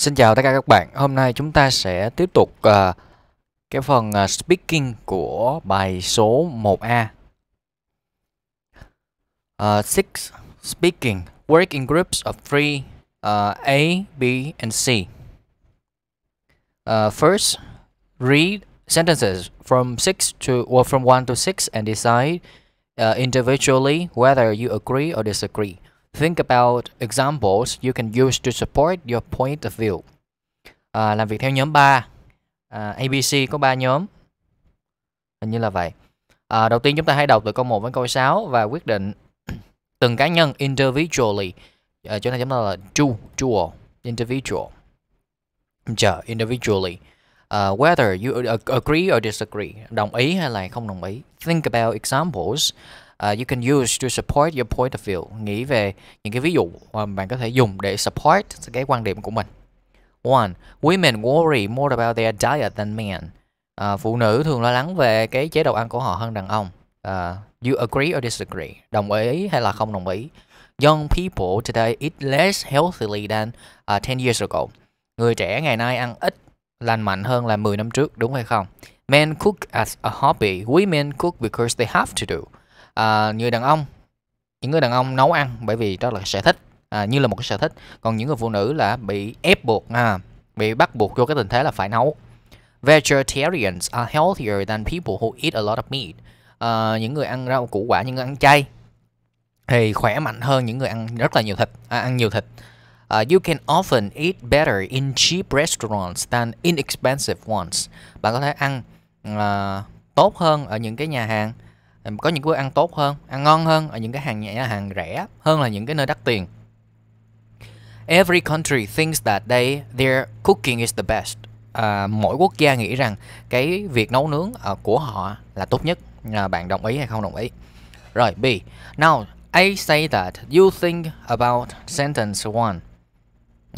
Xin chào tất cả các bạn. Hôm nay chúng ta sẽ tiếp tục uh, cái phần uh, speaking của bài số 1A. Uh, six speaking. Work in groups of three, uh, A, B, and C. Uh, first, read sentences from six to or from one to six and decide uh, individually whether you agree or disagree. Think about examples you can use to support your point of view. À, làm việc theo nhóm 3. À, ABC có 3 nhóm. Hình như là vậy. À, đầu tiên chúng ta hãy đọc từ câu 1 đến câu 6 và quyết định từng cá nhân individually. À, chỗ này chúng ta là chu dual, individual. Chờ, individually. Uh, whether you agree or disagree, đồng ý hay là không đồng ý. Think about examples uh, you can use to support your point of view nghĩ về những cái ví dụ mà uh, bạn có thể dùng để support cái quan điểm của mình one women worry more about their diet than men uh, phụ nữ thường lo lắng về cái chế độ ăn của họ hơn đàn ông uh, you agree or disagree đồng ý hay là không đồng ý young people today eat less healthily than uh, 10 years ago người trẻ ngày nay ăn ít lành mạnh hơn là 10 năm trước đúng hay không men cook as a hobby women cook because they have to do à, người đàn ông những người đàn ông nấu ăn bởi vì đó là sở thích à, như là một cái sở thích còn những người phụ nữ là bị ép buộc à, bị bắt buộc vô cái tình thế là phải nấu vegetarians are healthier than people who eat a lot of meat à, những người ăn rau củ quả những người ăn chay thì khỏe mạnh hơn những người ăn rất là nhiều thịt à, ăn nhiều thịt Uh, you can often eat better in cheap restaurants than inexpensive ones. Bạn có thể ăn uh, tốt hơn ở những cái nhà hàng có những bữa ăn tốt hơn ăn ngon hơn ở những cái hàng nhẹ hàng rẻ hơn là những cái nơi đắt tiền every country thinks that they their cooking is the best à, mỗi quốc gia nghĩ rằng cái việc nấu nướng à, của họ là tốt nhất à, bạn đồng ý hay không đồng ý rồi b now I say that you think about sentence one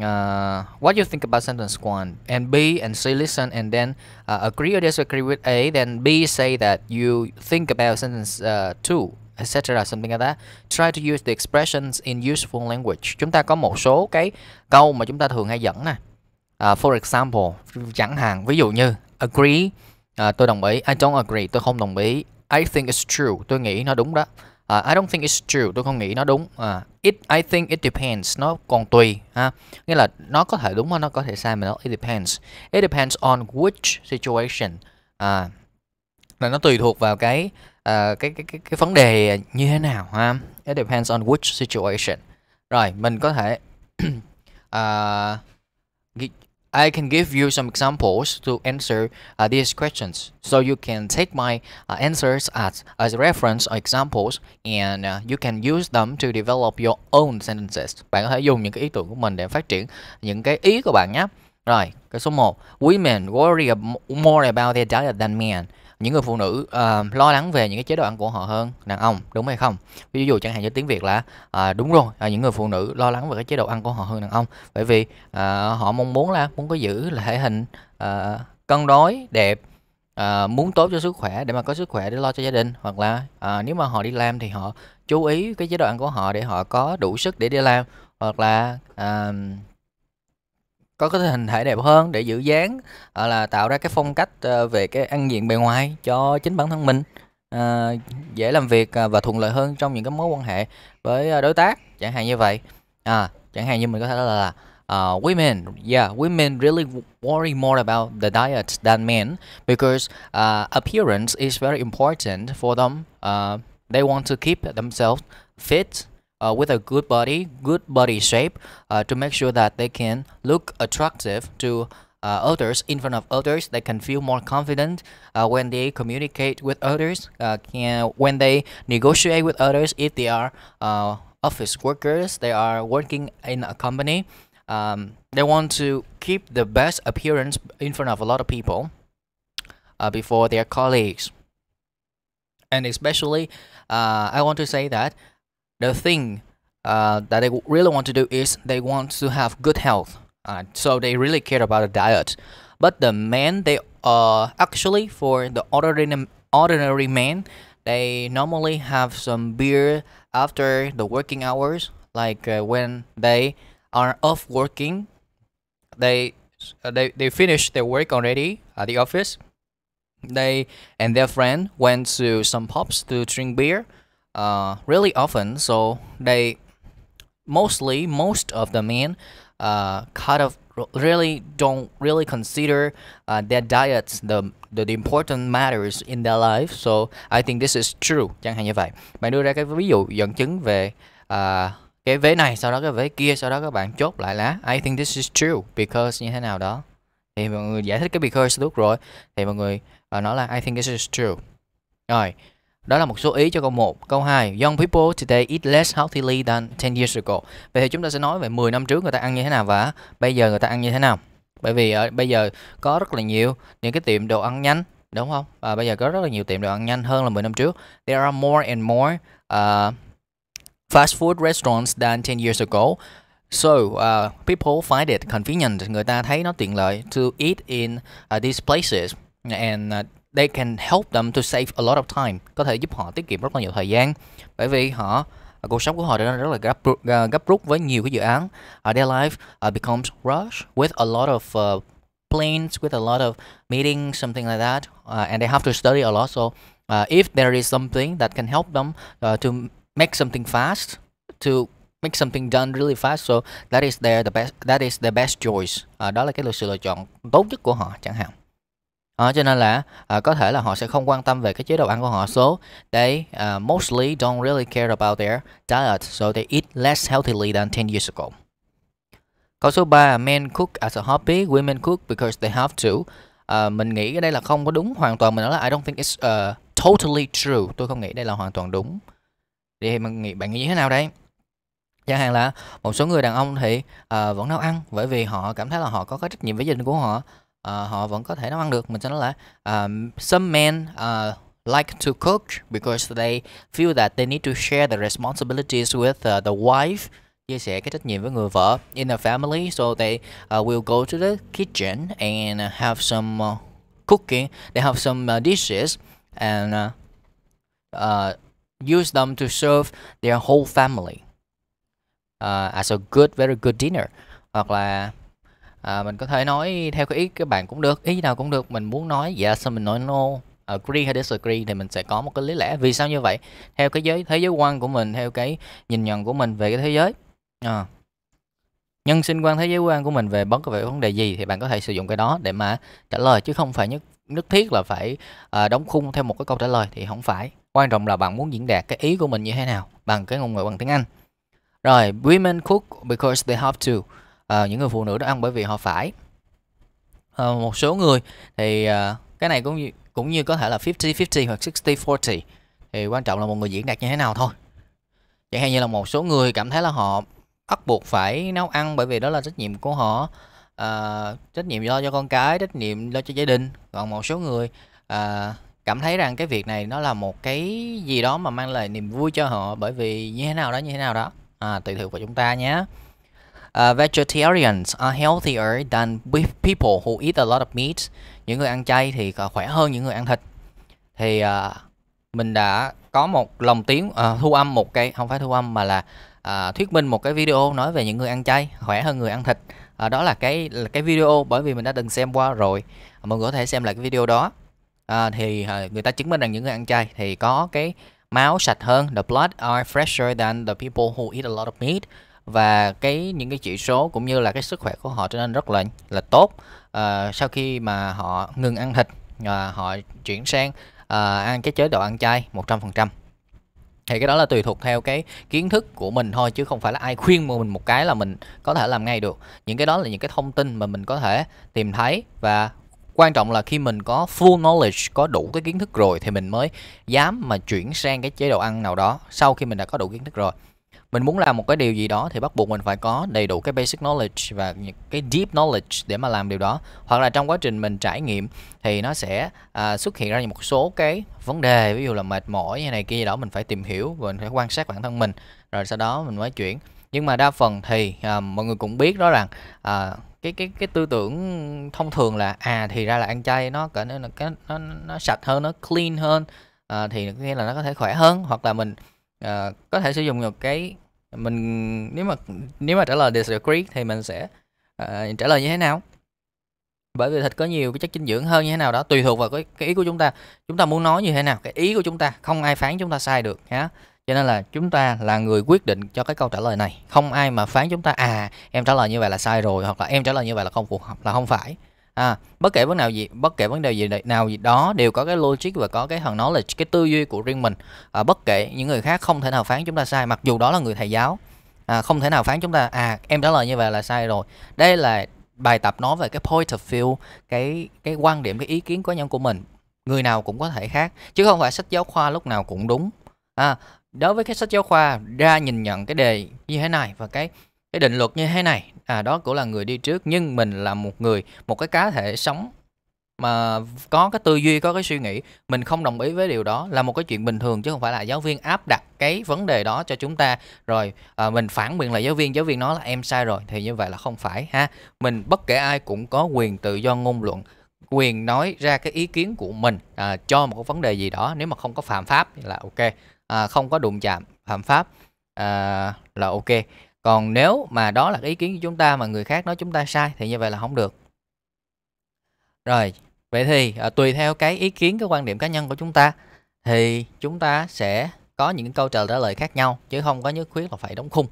Uh, what you think about sentence one and B and C listen and then uh, agree or disagree with A then B say that you think about sentence uh, two etc something like that try to use the expressions in useful language chúng ta có một số cái câu mà chúng ta thường hay dẫn nè uh, for example chẳng hạn ví dụ như agree uh, tôi đồng ý I don't agree tôi không đồng ý I think it's true tôi nghĩ nó đúng đó uh, I don't think it's true tôi không nghĩ nó đúng uh, it I think it depends nó còn tùy ha nghĩa là nó có thể đúng mà nó có thể sai mà nó it depends it depends on which situation uh, là nó tùy thuộc vào cái uh, cái cái cái cái vấn đề như thế nào ha it depends on which situation rồi mình có thể uh, I can give you some examples to answer uh, these questions. So you can take my uh, answers as, as reference or examples and uh, you can use them to develop your own sentences. Bạn có thể dùng những cái ý tưởng của mình để phát triển những cái ý của bạn nhé. Rồi, cái số 1. Women worry more about their diet than men. những người phụ nữ uh, lo lắng về những cái chế độ ăn của họ hơn đàn ông đúng hay không ví dụ chẳng hạn như tiếng việt là uh, đúng rồi uh, những người phụ nữ lo lắng về cái chế độ ăn của họ hơn đàn ông bởi vì uh, họ mong muốn là muốn có giữ là thể hình uh, cân đối đẹp uh, muốn tốt cho sức khỏe để mà có sức khỏe để lo cho gia đình hoặc là uh, nếu mà họ đi làm thì họ chú ý cái chế độ ăn của họ để họ có đủ sức để đi làm hoặc là uh, có cái hình thể đẹp hơn để giữ dáng hoặc là tạo ra cái phong cách ờ, về cái ăn diện bề ngoài cho chính bản thân mình à, dễ làm việc ờ, và thuận lợi hơn trong những cái mối quan hệ với đối tác chẳng hạn như vậy à chẳng hạn như mình có thể là, là Uh, women, yeah, women really worry more about the diet than men because uh, appearance is very important for them. Uh, they want to keep themselves fit uh, with a good body, good body shape uh, to make sure that they can look attractive to uh, others in front of others they can feel more confident uh, when they communicate with others uh, can when they negotiate with others if they are uh, office workers they are working in a company um, they want to keep the best appearance in front of a lot of people uh, before their colleagues and especially uh, I want to say that the thing uh, that they really want to do is they want to have good health. Uh, so they really care about the diet. But the men, they are uh, actually for the ordinary ordinary men, they normally have some beer after the working hours, like uh, when they are off working, they uh, they they finish their work already at the office. They and their friend went to some pubs to drink beer uh, really often. So they mostly most of the men uh, kind of really don't really consider uh, their diets the, the the important matters in their life. So I think this is true. Chẳng hạn như vậy. Bạn đưa ra cái ví dụ dẫn chứng về uh, cái vế này sau đó cái vế kia sau đó các bạn chốt lại lá I think this is true because như thế nào đó thì mọi người giải thích cái because lúc rồi thì mọi người uh, nói là I think this is true rồi đó là một số ý cho câu 1. Câu 2, young people today eat less healthily than 10 years ago. Vậy thì chúng ta sẽ nói về 10 năm trước người ta ăn như thế nào và bây giờ người ta ăn như thế nào. Bởi vì ở bây giờ có rất là nhiều những cái tiệm đồ ăn nhanh, đúng không? Và bây giờ có rất là nhiều tiệm đồ ăn nhanh hơn là 10 năm trước. There are more and more uh, fast food restaurants than 10 years ago. So uh, people find it convenient. Người ta thấy nó tiện lợi to eat in uh, these places and uh, they can help them to save a lot of time có thể giúp họ tiết kiệm rất là nhiều thời gian bởi vì họ à, cuộc sống của họ đang rất là gấp à, gấp rút với nhiều cái dự án uh, their life uh, becomes rush with a lot of uh, plans with a lot of meetings something like that uh, and they have to study a lot so uh, if there is something that can help them uh, to make something fast to make something done really fast so that is their the best that is the best choice uh, đó là cái sự lựa chọn tốt nhất của họ chẳng hạn à, cho nên là à, có thể là họ sẽ không quan tâm về cái chế độ ăn của họ số they uh, mostly don't really care about their diet so they eat less healthily than 10 years ago câu số 3 men cook as a hobby women cook because they have to à, mình nghĩ cái đây là không có đúng hoàn toàn mình nói là I don't think it's uh, totally true tôi không nghĩ đây là hoàn toàn đúng thì mình nghĩ bạn nghĩ như thế nào đây chẳng hạn là một số người đàn ông thì uh, vẫn nấu ăn bởi vì họ cảm thấy là họ có cái trách nhiệm với gia đình của họ uh, họ vẫn có thể nấu ăn được mình sẽ nói là um, some men uh, like to cook because they feel that they need to share the responsibilities with uh, the wife chia sẻ cái trách nhiệm với người vợ in the family so they uh, will go to the kitchen and have some uh, cooking they have some uh, dishes and uh, uh, use them to serve their whole family uh, as a good very good dinner hoặc là à, mình có thể nói theo cái ý các bạn cũng được ý nào cũng được mình muốn nói dạ yes, sao mình nói no ờ, agree hay disagree thì mình sẽ có một cái lý lẽ vì sao như vậy theo cái giới thế giới quan của mình theo cái nhìn nhận của mình về cái thế giới à. nhân sinh quan thế giới quan của mình về bất về vấn đề gì thì bạn có thể sử dụng cái đó để mà trả lời chứ không phải nhất nhất thiết là phải à, đóng khung theo một cái câu trả lời thì không phải quan trọng là bạn muốn diễn đạt cái ý của mình như thế nào bằng cái ngôn ngữ bằng tiếng Anh rồi women cook because they have to uh, những người phụ nữ đó ăn bởi vì họ phải uh, một số người thì uh, cái này cũng như, cũng như có thể là 50-50 hoặc 60-40 thì quan trọng là một người diễn đạt như thế nào thôi chẳng hạn như là một số người cảm thấy là họ bắt buộc phải nấu ăn bởi vì đó là trách nhiệm của họ uh, trách nhiệm lo cho con cái trách nhiệm lo cho gia đình còn một số người uh, cảm thấy rằng cái việc này nó là một cái gì đó mà mang lại niềm vui cho họ bởi vì như thế nào đó như thế nào đó à, tùy thuộc vào chúng ta nhé Uh, vegetarians are healthier than people who eat a lot of meat. Những người ăn chay thì ờ, khỏe hơn những người ăn thịt. Thì uh, mình đã có một lồng tiếng uh, thu âm một cái không phải thu âm mà là uh, thuyết minh một cái video nói về những người ăn chay khỏe hơn người ăn thịt. Uh, đó là cái là cái video bởi vì mình đã từng xem qua rồi. Mọi người có thể xem lại cái video đó. Uh, thì uh, người ta chứng minh rằng những người ăn chay thì có cái máu sạch hơn. The blood are fresher than the people who eat a lot of meat và cái những cái chỉ số cũng như là cái sức khỏe của họ trở nên rất là là tốt à, sau khi mà họ ngừng ăn thịt à, họ chuyển sang à, ăn cái chế độ ăn chay 100% thì cái đó là tùy thuộc theo cái kiến thức của mình thôi chứ không phải là ai khuyên mà mình một cái là mình có thể làm ngay được những cái đó là những cái thông tin mà mình có thể tìm thấy và quan trọng là khi mình có full knowledge có đủ cái kiến thức rồi thì mình mới dám mà chuyển sang cái chế độ ăn nào đó sau khi mình đã có đủ kiến thức rồi mình muốn làm một cái điều gì đó thì bắt buộc mình phải có đầy đủ cái basic knowledge và những cái deep knowledge để mà làm điều đó hoặc là trong quá trình mình trải nghiệm thì nó sẽ à, xuất hiện ra một số cái vấn đề ví dụ là mệt mỏi như này kia gì đó mình phải tìm hiểu và mình phải quan sát bản thân mình rồi sau đó mình mới chuyển nhưng mà đa phần thì à, mọi người cũng biết đó rằng à, cái cái cái tư tưởng thông thường là à thì ra là ăn chay nó cỡ nó nó nó sạch hơn nó clean hơn à, thì nghĩa là nó có thể khỏe hơn hoặc là mình uh, có thể sử dụng một cái mình nếu mà nếu mà trả lời disagree thì mình sẽ uh, trả lời như thế nào bởi vì thịt có nhiều cái chất dinh dưỡng hơn như thế nào đó tùy thuộc vào cái, cái ý của chúng ta chúng ta muốn nói như thế nào cái ý của chúng ta không ai phán chúng ta sai được nhá cho nên là chúng ta là người quyết định cho cái câu trả lời này không ai mà phán chúng ta à em trả lời như vậy là sai rồi hoặc là em trả lời như vậy là không phù hợp là không phải à, bất kể vấn nào gì bất kể vấn đề gì nào gì đó đều có cái logic và có cái phần là cái tư duy của riêng mình à, bất kể những người khác không thể nào phán chúng ta sai mặc dù đó là người thầy giáo à, không thể nào phán chúng ta à em trả lời như vậy là sai rồi đây là bài tập nói về cái point of view cái cái quan điểm cái ý kiến cá nhân của mình người nào cũng có thể khác chứ không phải sách giáo khoa lúc nào cũng đúng à, đối với cái sách giáo khoa ra nhìn nhận cái đề như thế này và cái cái định luật như thế này à đó cũng là người đi trước nhưng mình là một người một cái cá thể sống mà có cái tư duy có cái suy nghĩ mình không đồng ý với điều đó là một cái chuyện bình thường chứ không phải là giáo viên áp đặt cái vấn đề đó cho chúng ta rồi à, mình phản biện lại giáo viên giáo viên nói là em sai rồi thì như vậy là không phải ha mình bất kể ai cũng có quyền tự do ngôn luận quyền nói ra cái ý kiến của mình à, cho một cái vấn đề gì đó nếu mà không có phạm pháp là ok à, không có đụng chạm phạm pháp à, là ok còn nếu mà đó là ý kiến của chúng ta mà người khác nói chúng ta sai thì như vậy là không được rồi vậy thì à, tùy theo cái ý kiến cái quan điểm cá nhân của chúng ta thì chúng ta sẽ có những câu trả lời khác nhau chứ không có nhất khuyết là phải đóng khung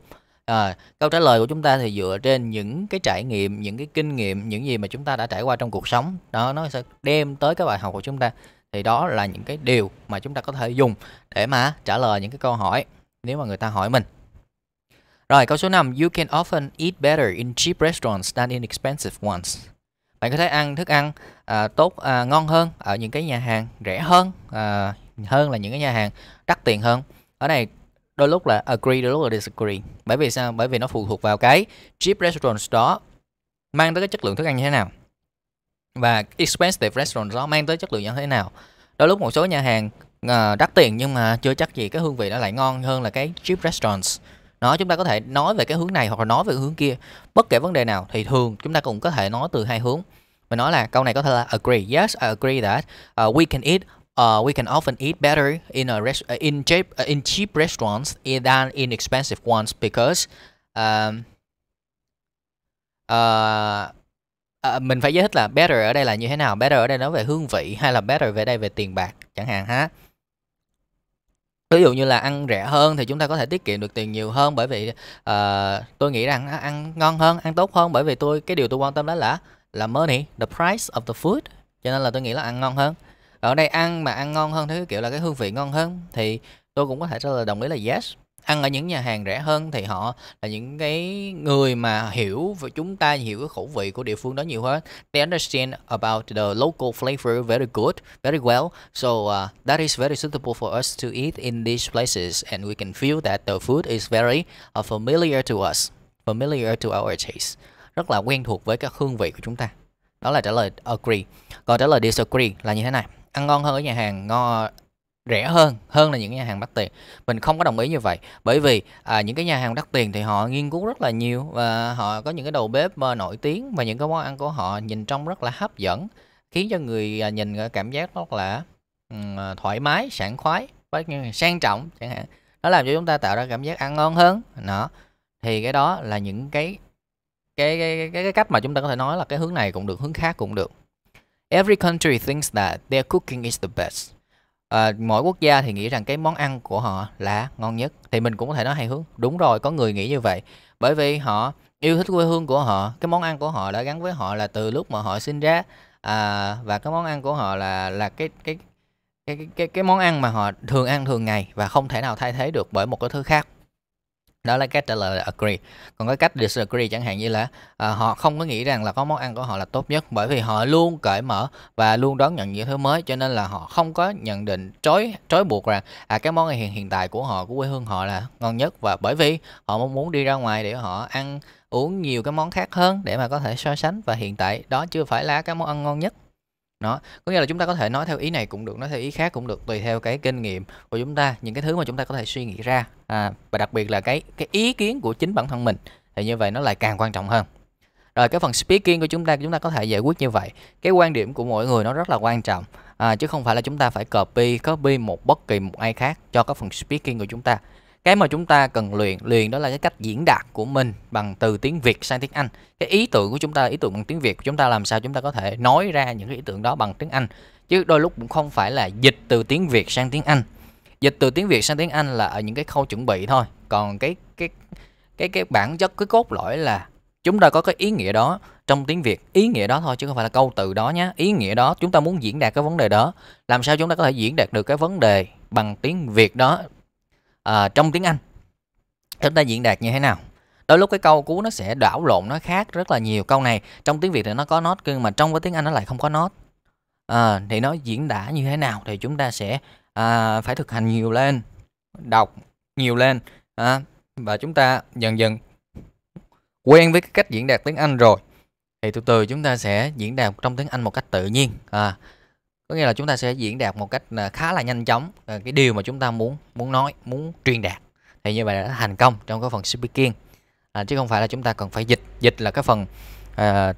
à, câu trả lời của chúng ta thì dựa trên những cái trải nghiệm những cái kinh nghiệm những gì mà chúng ta đã trải qua trong cuộc sống đó nó sẽ đem tới cái bài học của chúng ta thì đó là những cái điều mà chúng ta có thể dùng để mà trả lời những cái câu hỏi nếu mà người ta hỏi mình rồi câu số 5 You can often eat better in cheap restaurants than in expensive ones Bạn có thể ăn thức ăn à, tốt à, ngon hơn ở những cái nhà hàng rẻ hơn à, hơn là những cái nhà hàng đắt tiền hơn Ở này đôi lúc là agree đôi lúc là disagree Bởi vì sao? Bởi vì nó phụ thuộc vào cái cheap restaurants đó mang tới cái chất lượng thức ăn như thế nào và expensive restaurants đó mang tới chất lượng như thế nào đôi lúc một số nhà hàng uh, đắt tiền nhưng mà chưa chắc gì cái hương vị nó lại ngon hơn là cái cheap restaurants đó chúng ta có thể nói về cái hướng này hoặc là nói về hướng kia bất kể vấn đề nào thì thường chúng ta cũng có thể nói từ hai hướng mình nói là câu này có thể là agree yes I agree that uh, we can eat uh, we can often eat better in a res- uh, in cheap uh, in cheap restaurants than in expensive ones because um, uh, uh, mình phải giải thích là better ở đây là như thế nào better ở đây nói về hương vị hay là better về đây về tiền bạc chẳng hạn ha ví dụ như là ăn rẻ hơn thì chúng ta có thể tiết kiệm được tiền nhiều hơn bởi vì uh, tôi nghĩ rằng ăn ngon hơn ăn tốt hơn bởi vì tôi cái điều tôi quan tâm đó là là money the price of the food cho nên là tôi nghĩ là ăn ngon hơn ở đây ăn mà ăn ngon hơn theo kiểu là cái hương vị ngon hơn thì tôi cũng có thể trả là đồng ý là yes ăn ở những nhà hàng rẻ hơn thì họ là những cái người mà hiểu và chúng ta hiểu cái khẩu vị của địa phương đó nhiều hơn they understand about the local flavor very good very well so uh, that is very suitable for us to eat in these places and we can feel that the food is very uh, familiar to us familiar to our taste rất là quen thuộc với các hương vị của chúng ta đó là trả lời agree còn trả lời disagree là như thế này ăn ngon hơn ở nhà hàng ngon rẻ hơn hơn là những nhà hàng đắt tiền mình không có đồng ý như vậy bởi vì à, những cái nhà hàng đắt tiền thì họ nghiên cứu rất là nhiều và họ có những cái đầu bếp ờ, nổi tiếng và những cái món ăn của họ nhìn trông rất là hấp dẫn khiến cho người à, nhìn cảm giác rất là um, thoải mái sảng khoái sang trọng chẳng hạn nó làm cho chúng ta tạo ra cảm giác ăn ngon hơn đó thì cái đó là những cái cái cái cái, cái cách mà chúng ta có thể nói là cái hướng này cũng được hướng khác cũng được every country thinks that their cooking is the best à, mỗi quốc gia thì nghĩ rằng cái món ăn của họ là ngon nhất thì mình cũng có thể nói hay hướng đúng rồi có người nghĩ như vậy bởi vì họ yêu thích quê hương của họ cái món ăn của họ đã gắn với họ là từ lúc mà họ sinh ra à, và cái món ăn của họ là là cái cái cái cái cái món ăn mà họ thường ăn thường ngày và không thể nào thay thế được bởi một cái thứ khác đó là cách trả lời là agree còn cái cách disagree chẳng hạn như là à, họ không có nghĩ rằng là có món ăn của họ là tốt nhất bởi vì họ luôn cởi mở và luôn đón nhận những thứ mới cho nên là họ không có nhận định trói trói buộc rằng à cái món ăn hiện hiện tại của họ của quê hương họ là ngon nhất và bởi vì họ muốn đi ra ngoài để họ ăn uống nhiều cái món khác hơn để mà có thể so sánh và hiện tại đó chưa phải là cái món ăn ngon nhất nó có nghĩa là chúng ta có thể nói theo ý này cũng được nói theo ý khác cũng được tùy theo cái kinh nghiệm của chúng ta những cái thứ mà chúng ta có thể suy nghĩ ra à, và đặc biệt là cái cái ý kiến của chính bản thân mình thì như vậy nó lại càng quan trọng hơn rồi cái phần speaking của chúng ta chúng ta có thể giải quyết như vậy cái quan điểm của mỗi người nó rất là quan trọng à, chứ không phải là chúng ta phải copy copy một bất kỳ một ai khác cho cái phần speaking của chúng ta cái mà chúng ta cần luyện luyện đó là cái cách diễn đạt của mình bằng từ tiếng việt sang tiếng anh cái ý tưởng của chúng ta ý tưởng bằng tiếng việt của chúng ta làm sao chúng ta có thể nói ra những cái ý tưởng đó bằng tiếng anh chứ đôi lúc cũng không phải là dịch từ tiếng việt sang tiếng anh dịch từ tiếng việt sang tiếng anh là ở những cái khâu chuẩn bị thôi còn cái cái cái cái bản chất cái cốt lõi là chúng ta có cái ý nghĩa đó trong tiếng việt ý nghĩa đó thôi chứ không phải là câu từ đó nhé ý nghĩa đó chúng ta muốn diễn đạt cái vấn đề đó làm sao chúng ta có thể diễn đạt được cái vấn đề bằng tiếng việt đó à, trong tiếng Anh chúng ta diễn đạt như thế nào đôi lúc cái câu cú nó sẽ đảo lộn nó khác rất là nhiều câu này trong tiếng việt thì nó có nốt nhưng mà trong cái tiếng anh nó lại không có nốt à, ờ, thì nó diễn đã như thế nào thì chúng ta sẽ à, phải thực hành nhiều lên đọc nhiều lên à, và chúng ta dần dần quen với cái cách diễn đạt tiếng anh rồi thì từ từ chúng ta sẽ diễn đạt trong tiếng anh một cách tự nhiên à, có nghĩa là chúng ta sẽ diễn đạt một cách à, khá là nhanh chóng à, cái điều mà chúng ta muốn muốn nói muốn truyền đạt thì như vậy đã thành công trong cái phần speaking à, chứ không phải là chúng ta cần phải dịch dịch là cái phần à,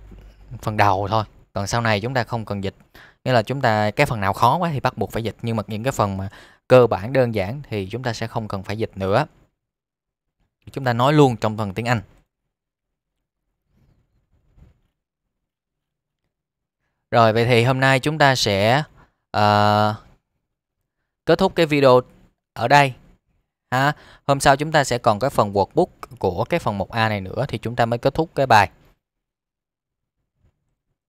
phần đầu thôi còn sau này chúng ta không cần dịch nghĩa là chúng ta cái phần nào khó quá thì bắt buộc phải dịch nhưng mà những cái phần mà cơ bản đơn giản thì chúng ta sẽ không cần phải dịch nữa chúng ta nói luôn trong phần tiếng Anh Rồi vậy thì hôm nay chúng ta sẽ uh, kết thúc cái video ở đây. Ha. Hôm sau chúng ta sẽ còn cái phần workbook của cái phần 1A này nữa thì chúng ta mới kết thúc cái bài.